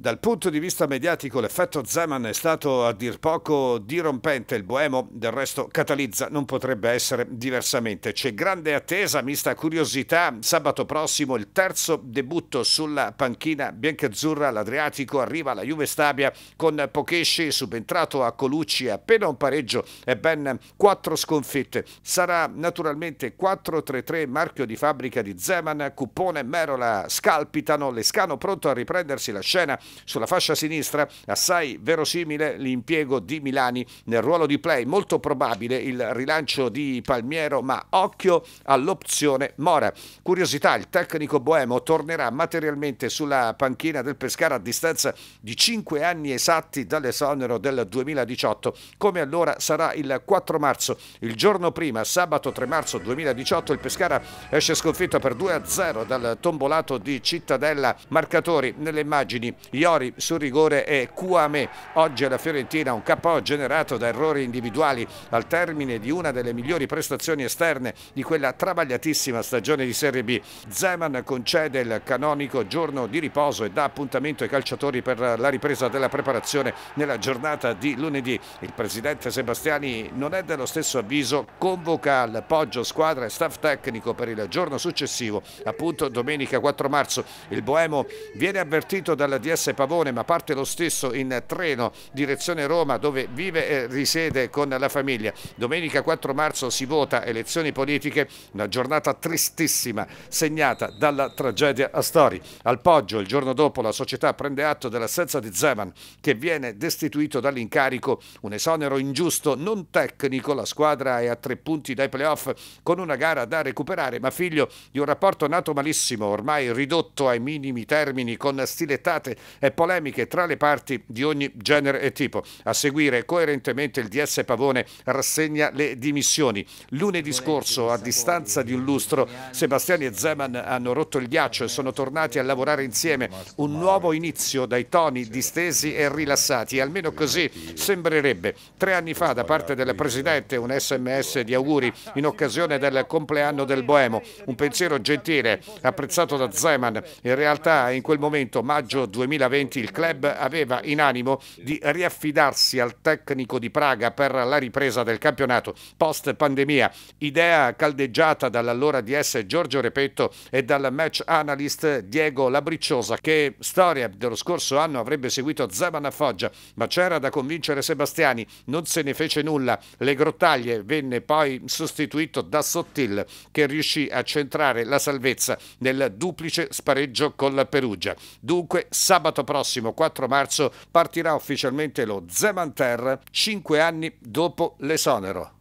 Dal punto di vista mediatico l'effetto Zeman è stato a dir poco dirompente, il boemo del resto catalizza, non potrebbe essere diversamente. C'è grande attesa, mista curiosità, sabato prossimo il terzo debutto sulla panchina biancazzurra all'Adriatico, arriva la Juve Stabia con Pokesci subentrato a Colucci, appena un pareggio e ben quattro sconfitte. Sarà naturalmente 4-3-3 marchio di fabbrica di Zeman, Cupone, Merola, Scalpitano, Lescano pronto a riprendersi la scena sulla fascia sinistra assai verosimile l'impiego di Milani nel ruolo di play, molto probabile il rilancio di Palmiero, ma occhio all'opzione Mora. Curiosità, il tecnico boemo tornerà materialmente sulla panchina del Pescara a distanza di 5 anni esatti dall'esonero del 2018. Come allora sarà il 4 marzo, il giorno prima, sabato 3 marzo 2018, il Pescara esce sconfitto per 2-0 dal tombolato di Cittadella. Marcatori nelle immagini Iori sul rigore è Cuame. Oggi alla Fiorentina un KO generato da errori individuali al termine di una delle migliori prestazioni esterne di quella travagliatissima stagione di Serie B. Zeman concede il canonico giorno di riposo e dà appuntamento ai calciatori per la ripresa della preparazione nella giornata di lunedì. Il presidente Sebastiani non è dello stesso avviso, convoca al Poggio squadra e staff tecnico per il giorno successivo, appunto domenica 4 marzo. Il Boemo viene avvertito dalla DS Corse Pavone ma parte lo stesso in treno direzione Roma dove vive e risiede con la famiglia. Domenica 4 marzo si vota elezioni politiche, una giornata tristissima segnata dalla tragedia a Stori. Al Poggio il giorno dopo la società prende atto dell'assenza di Zeman che viene destituito dall'incarico, un esonero ingiusto non tecnico, la squadra è a tre punti dai playoff con una gara da recuperare ma figlio di un rapporto nato malissimo, ormai ridotto ai minimi termini con stilettate e polemiche tra le parti di ogni genere e tipo. A seguire coerentemente il DS Pavone rassegna le dimissioni. Lunedì scorso, a distanza di un lustro, Sebastiani e Zeman hanno rotto il ghiaccio e sono tornati a lavorare insieme. Un nuovo inizio dai toni distesi e rilassati, almeno così sembrerebbe. Tre anni fa da parte del Presidente un sms di auguri in occasione del compleanno del Boemo, un pensiero gentile apprezzato da Zeman. In realtà in quel momento, maggio 2020, 2020 il club aveva in animo di riaffidarsi al tecnico di Praga per la ripresa del campionato post pandemia, idea caldeggiata dall'allora DS Giorgio Repetto e dal match analyst Diego Labricciosa che storia dello scorso anno avrebbe seguito Zeman a Foggia, ma c'era da convincere Sebastiani, non se ne fece nulla. Le grottaglie venne poi sostituito da Sottil che riuscì a centrare la salvezza nel duplice spareggio con la Perugia. Dunque sabato sabato prossimo 4 marzo partirà ufficialmente lo Zeman Terra 5 anni dopo l'esonero.